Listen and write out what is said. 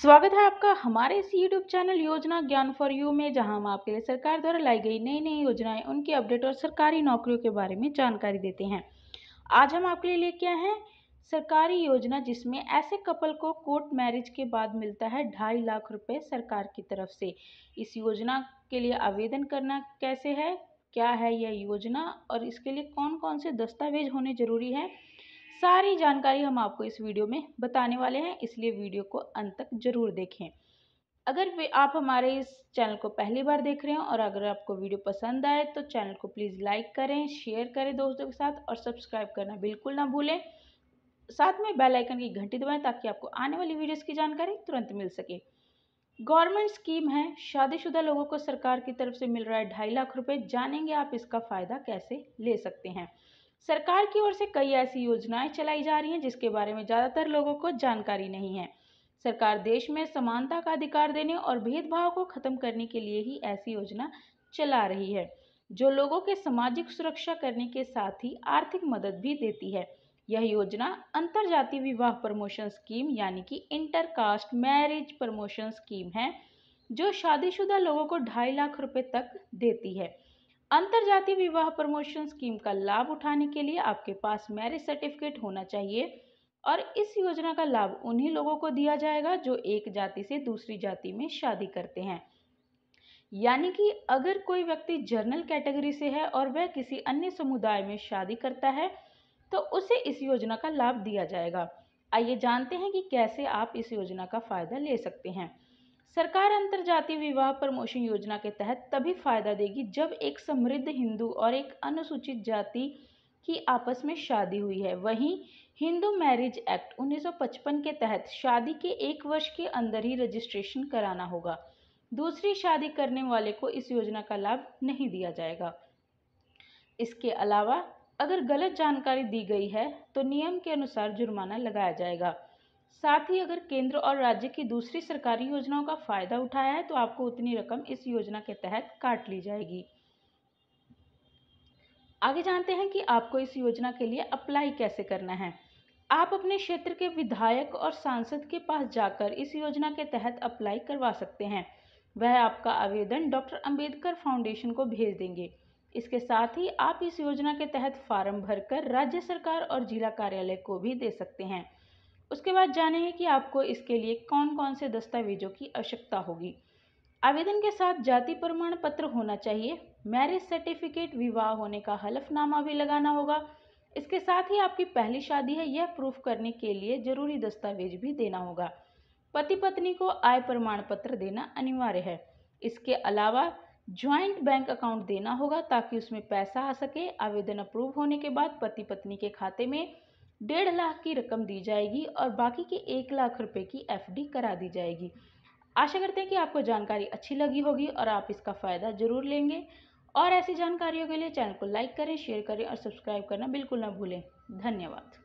स्वागत है आपका हमारे इस यूट्यूब चैनल योजना ज्ञान फॉर यू में जहां हम आपके लिए सरकार द्वारा लाई गई नई नई योजनाएं उनके अपडेट और सरकारी नौकरियों के बारे में जानकारी देते हैं आज हम आपके लिए लेके आए हैं सरकारी योजना जिसमें ऐसे कपल को कोर्ट मैरिज के बाद मिलता है ढाई लाख रुपए सरकार की तरफ से इस योजना के लिए आवेदन करना कैसे है क्या है यह योजना और इसके लिए कौन कौन से दस्तावेज होने जरूरी है सारी जानकारी हम आपको इस वीडियो में बताने वाले हैं इसलिए वीडियो को अंत तक जरूर देखें अगर आप हमारे इस चैनल को पहली बार देख रहे हैं और अगर आपको वीडियो पसंद आए तो चैनल को प्लीज़ लाइक करें शेयर करें दोस्तों के साथ और सब्सक्राइब करना बिल्कुल ना भूलें साथ में बेल आइकन की घंटी दबाएं ताकि आपको आने वाली वीडियोस की जानकारी तुरंत मिल सके गवर्नमेंट स्कीम है शादीशुदा लोगों को सरकार की तरफ से मिल रहा है ढाई लाख रुपये जानेंगे आप इसका फ़ायदा कैसे ले सकते हैं सरकार की ओर से कई ऐसी योजनाएं चलाई जा रही हैं जिसके बारे में ज़्यादातर लोगों को जानकारी नहीं है सरकार देश में समानता का अधिकार देने और भेदभाव को खत्म करने के लिए ही ऐसी योजना चला रही है जो लोगों के सामाजिक सुरक्षा करने के साथ ही आर्थिक मदद भी देती है यह योजना अंतर जातीय विवाह प्रमोशन स्कीम यानी कि inter caste marriage promotion scheme है जो शादीशुदा लोगों को ढाई लाख रुपए तक देती है अंतर्जातीय विवाह प्रमोशन स्कीम का लाभ उठाने के लिए आपके पास मैरिज सर्टिफिकेट होना चाहिए और इस योजना का लाभ उन्हीं लोगों को दिया जाएगा जो एक जाति से दूसरी जाति में शादी करते हैं यानी कि अगर कोई व्यक्ति जर्नल कैटेगरी से है और वह किसी अन्य समुदाय में शादी करता है तो उसे इस योजना का लाभ दिया जाएगा आइए जानते हैं कि कैसे आप इस योजना का फ़ायदा ले सकते हैं सरकार अंतर जातीय विवाह प्रमोशन योजना के तहत तभी फायदा देगी जब एक समृद्ध हिंदू और एक अनुसूचित जाति की आपस में शादी हुई है वहीं हिंदू मैरिज एक्ट 1955 के तहत शादी के एक वर्ष के अंदर ही रजिस्ट्रेशन कराना होगा दूसरी शादी करने वाले को इस योजना का लाभ नहीं दिया जाएगा इसके अलावा अगर गलत जानकारी दी गई है तो नियम के अनुसार जुर्माना लगाया जाएगा साथ ही अगर केंद्र और राज्य की दूसरी सरकारी योजनाओं का फ़ायदा उठाया है तो आपको उतनी रकम इस योजना के तहत काट ली जाएगी आगे जानते हैं कि आपको इस योजना के लिए अप्लाई कैसे करना है आप अपने क्षेत्र के विधायक और सांसद के पास जाकर इस योजना के तहत अप्लाई करवा सकते हैं वह आपका आवेदन डॉक्टर अंबेडकर फाउंडेशन को भेज देंगे इसके साथ ही आप इस योजना के तहत फार्म भरकर राज्य सरकार और जिला कार्यालय को भी दे सकते हैं उसके बाद जाने हैं कि आपको इसके लिए कौन कौन से दस्तावेजों की आवश्यकता होगी आवेदन के साथ जाति प्रमाण पत्र होना चाहिए मैरिज सर्टिफिकेट विवाह होने का हलफनामा भी लगाना होगा इसके साथ ही आपकी पहली शादी है यह प्रूफ करने के लिए जरूरी दस्तावेज भी देना होगा पति पत्नी को आय प्रमाण पत्र देना अनिवार्य है इसके अलावा ज्वाइंट बैंक अकाउंट देना होगा ताकि उसमें पैसा आ सके आवेदन अप्रूव होने के बाद पति पत्नी के खाते में डेढ़ लाख की रकम दी जाएगी और बाकी के एक लाख रुपए की एफडी करा दी जाएगी आशा करते हैं कि आपको जानकारी अच्छी लगी होगी और आप इसका फ़ायदा ज़रूर लेंगे और ऐसी जानकारियों के लिए चैनल को लाइक करें शेयर करें और सब्सक्राइब करना बिल्कुल ना भूलें धन्यवाद